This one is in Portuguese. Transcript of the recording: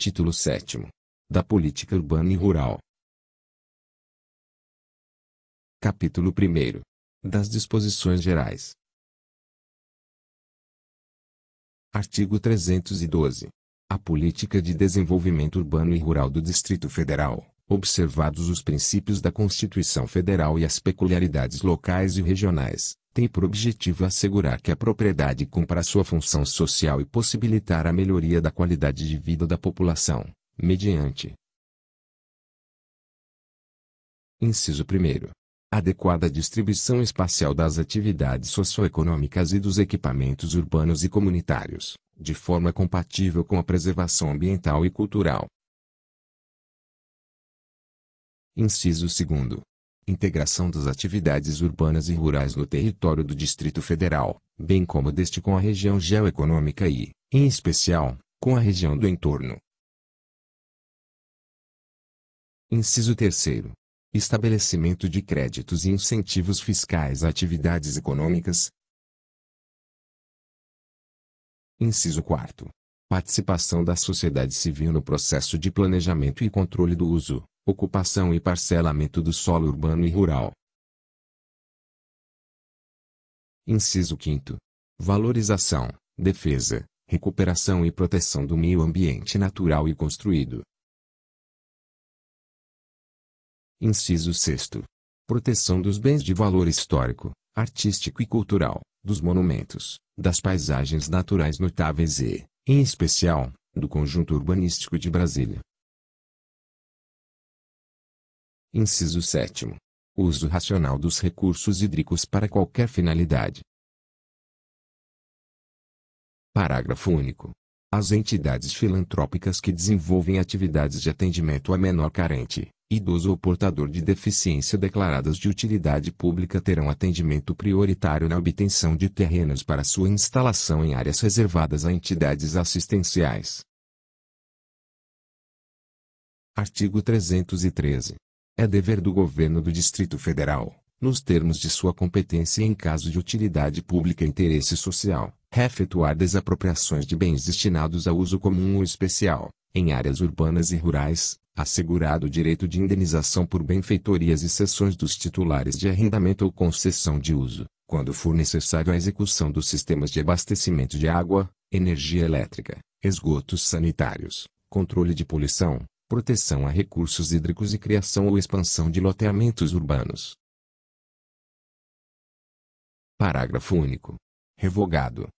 Título 7. Da Política Urbana e Rural. Capítulo 1. Das Disposições Gerais. Artigo 312. A Política de Desenvolvimento Urbano e Rural do Distrito Federal, observados os princípios da Constituição Federal e as peculiaridades locais e regionais, tem por objetivo assegurar que a propriedade cumpra sua função social e possibilitar a melhoria da qualidade de vida da população, mediante Inciso 1. Adequada distribuição espacial das atividades socioeconômicas e dos equipamentos urbanos e comunitários, de forma compatível com a preservação ambiental e cultural. Inciso 2 integração das atividades urbanas e rurais no território do Distrito Federal, bem como deste com a região geoeconômica e, em especial, com a região do entorno. Inciso 3 Estabelecimento de créditos e incentivos fiscais a atividades econômicas. Inciso 4 Participação da sociedade civil no processo de planejamento e controle do uso, ocupação e parcelamento do solo urbano e rural. Inciso 5. Valorização, defesa, recuperação e proteção do meio ambiente natural e construído. Inciso 6. Proteção dos bens de valor histórico, artístico e cultural, dos monumentos, das paisagens naturais notáveis e, em especial, do conjunto urbanístico de Brasília. Inciso 7. Uso racional dos recursos hídricos para qualquer finalidade. Parágrafo único. As entidades filantrópicas que desenvolvem atividades de atendimento a menor carente, idoso ou portador de deficiência declaradas de utilidade pública terão atendimento prioritário na obtenção de terrenos para sua instalação em áreas reservadas a entidades assistenciais. Artigo 313. É dever do governo do Distrito Federal, nos termos de sua competência e em caso de utilidade pública e interesse social, reefetuar desapropriações de bens destinados a uso comum ou especial, em áreas urbanas e rurais, assegurado o direito de indenização por benfeitorias e cessões dos titulares de arrendamento ou concessão de uso, quando for necessário a execução dos sistemas de abastecimento de água, energia elétrica, esgotos sanitários, controle de poluição, proteção a recursos hídricos e criação ou expansão de loteamentos urbanos. Parágrafo único. Revogado